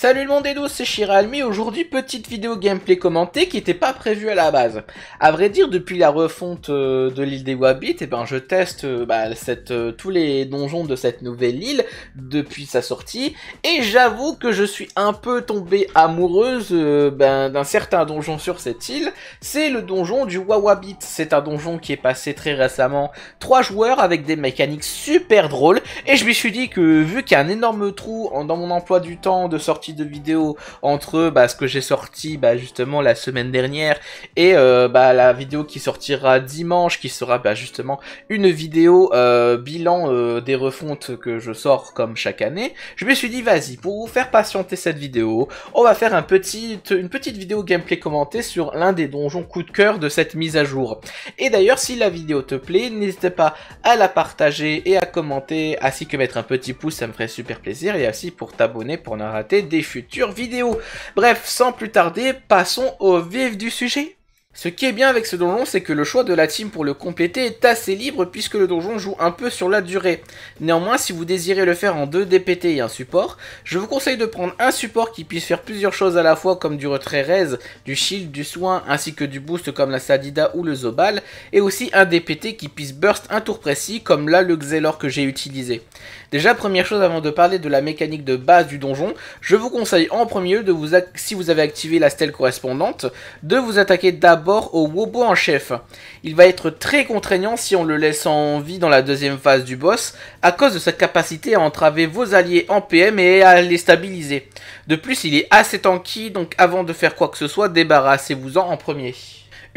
Salut le monde et nous, c'est Chiralmi, aujourd'hui petite vidéo gameplay commentée qui n'était pas prévue à la base. À vrai dire, depuis la refonte euh, de l'île des Wabit, eh ben, je teste euh, bah, cette, euh, tous les donjons de cette nouvelle île depuis sa sortie, et j'avoue que je suis un peu tombé amoureuse ben, d'un certain donjon sur cette île, c'est le donjon du Wawabit. C'est un donjon qui est passé très récemment, trois joueurs avec des mécaniques super drôles, et je me suis dit que vu qu'il y a un énorme trou dans mon emploi du temps de sortie de vidéos entre bah, ce que j'ai sorti bah, justement la semaine dernière et euh, bah, la vidéo qui sortira dimanche qui sera bah, justement une vidéo euh, bilan euh, des refontes que je sors comme chaque année, je me suis dit vas-y pour vous faire patienter cette vidéo, on va faire un petit, une petite vidéo gameplay commentée sur l'un des donjons coup de cœur de cette mise à jour. Et d'ailleurs si la vidéo te plaît, n'hésite pas à la partager et à commenter ainsi que mettre un petit pouce, ça me ferait super plaisir et ainsi pour t'abonner pour ne rater des futures vidéos. Bref, sans plus tarder, passons au vif du sujet. Ce qui est bien avec ce donjon, c'est que le choix de la team pour le compléter est assez libre puisque le donjon joue un peu sur la durée. Néanmoins, si vous désirez le faire en deux DPT et un support, je vous conseille de prendre un support qui puisse faire plusieurs choses à la fois comme du retrait raise, du shield, du soin ainsi que du boost comme la Sadida ou le Zobal, et aussi un DPT qui puisse burst un tour précis comme là le Xelor que j'ai utilisé. Déjà, première chose avant de parler de la mécanique de base du donjon, je vous conseille en premier lieu de vous, si vous avez activé la stèle correspondante, de vous attaquer d'abord au Wobo en chef. Il va être très contraignant si on le laisse en vie dans la deuxième phase du boss, à cause de sa capacité à entraver vos alliés en PM et à les stabiliser. De plus, il est assez tanky, donc avant de faire quoi que ce soit, débarrassez-vous-en en premier.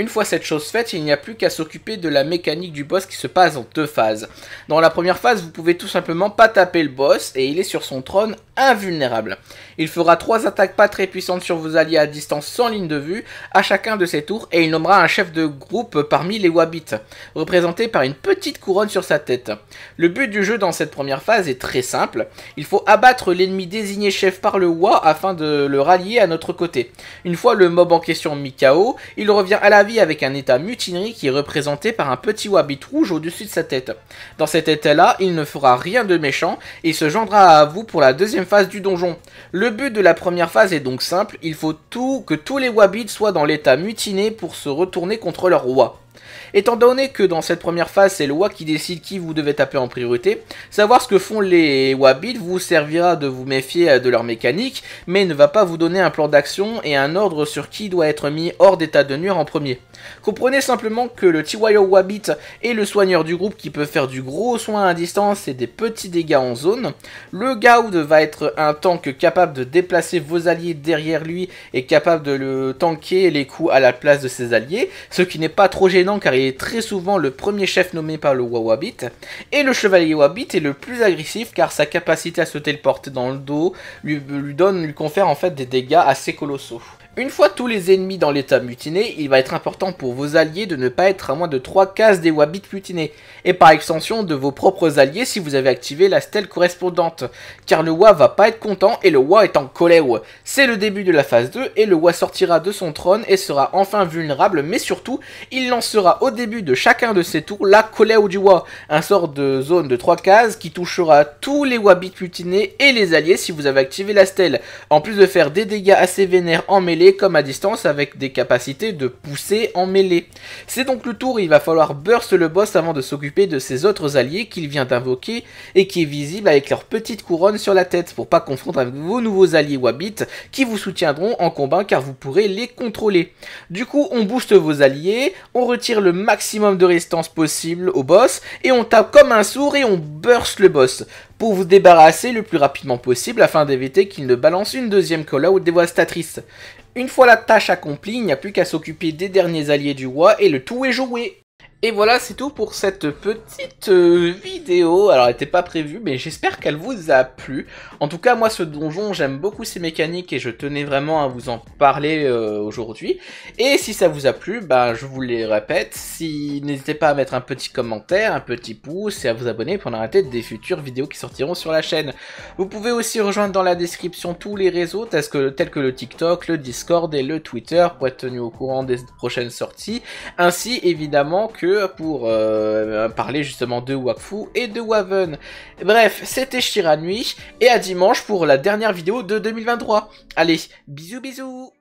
Une fois cette chose faite, il n'y a plus qu'à s'occuper de la mécanique du boss qui se passe en deux phases. Dans la première phase, vous pouvez tout simplement pas taper le boss et il est sur son trône invulnérable. Il fera trois attaques pas très puissantes sur vos alliés à distance sans ligne de vue à chacun de ses tours et il nommera un chef de groupe parmi les Wabits, représenté par une petite couronne sur sa tête. Le but du jeu dans cette première phase est très simple, il faut abattre l'ennemi désigné chef par le Wa afin de le rallier à notre côté. Une fois le mob en question mis KO, il revient à la vie avec un état mutinerie qui est représenté par un petit wabbit rouge au-dessus de sa tête. Dans cet état-là, il ne fera rien de méchant et se joindra à vous pour la deuxième phase du donjon. Le but de la première phase est donc simple, il faut tout, que tous les wabbits soient dans l'état mutiné pour se retourner contre leur roi. Étant donné que dans cette première phase, c'est le WA qui décide qui vous devez taper en priorité, savoir ce que font les WABIT vous servira de vous méfier de leur mécanique, mais ne va pas vous donner un plan d'action et un ordre sur qui doit être mis hors d'état de nuire en premier. Comprenez simplement que le Tiwire Wabit est le soigneur du groupe qui peut faire du gros soin à distance et des petits dégâts en zone. Le Gaud va être un tank capable de déplacer vos alliés derrière lui et capable de le tanker les coups à la place de ses alliés, ce qui n'est pas trop gênant car il est très souvent le premier chef nommé par le Wawabit, et le chevalier Wabit est le plus agressif car sa capacité à se téléporter dans le dos lui, lui donne, lui confère en fait des dégâts assez colossaux. Une fois tous les ennemis dans l'état mutiné, il va être important pour vos alliés de ne pas être à moins de 3 cases des Wabits mutinés, et par extension de vos propres alliés si vous avez activé la stèle correspondante, car le Wa va pas être content et le Wa est en colère. C'est le début de la phase 2 et le Wa sortira de son trône et sera enfin vulnérable, mais surtout, il lancera au début de chacun de ses tours la colère du Wa, un sort de zone de 3 cases qui touchera tous les Wabits mutinés et les alliés si vous avez activé la stèle, en plus de faire des dégâts assez vénères en mêlée comme à distance avec des capacités de pousser en mêlée. C'est donc le tour, il va falloir burst le boss avant de s'occuper de ses autres alliés qu'il vient d'invoquer et qui est visible avec leur petite couronne sur la tête pour pas confondre avec vos nouveaux alliés Wabbit qui vous soutiendront en combat car vous pourrez les contrôler. Du coup, on booste vos alliés, on retire le maximum de résistance possible au boss et on tape comme un sourd et on burst le boss pour vous débarrasser le plus rapidement possible afin d'éviter qu'il ne balance une deuxième call ou dévastatrice. Une fois la tâche accomplie, il n'y a plus qu'à s'occuper des derniers alliés du roi et le tout est joué. Et voilà, c'est tout pour cette petite vidéo. Euh, alors, elle n'était pas prévue, mais j'espère qu'elle vous a plu. En tout cas, moi, ce donjon, j'aime beaucoup ses mécaniques et je tenais vraiment à vous en parler euh, aujourd'hui. Et si ça vous a plu, ben, je vous les répète, si n'hésitez pas à mettre un petit commentaire, un petit pouce et à vous abonner pour n'arrêter des futures vidéos qui sortiront sur la chaîne. Vous pouvez aussi rejoindre dans la description tous les réseaux tels que, le TikTok, le Discord et le Twitter pour être tenu au courant des prochaines sorties, ainsi évidemment que pour euh, parler justement de Wakfu et de Waven. Bref, c'était Nuit. et à dimanche pour la dernière vidéo de 2023. Allez, bisous bisous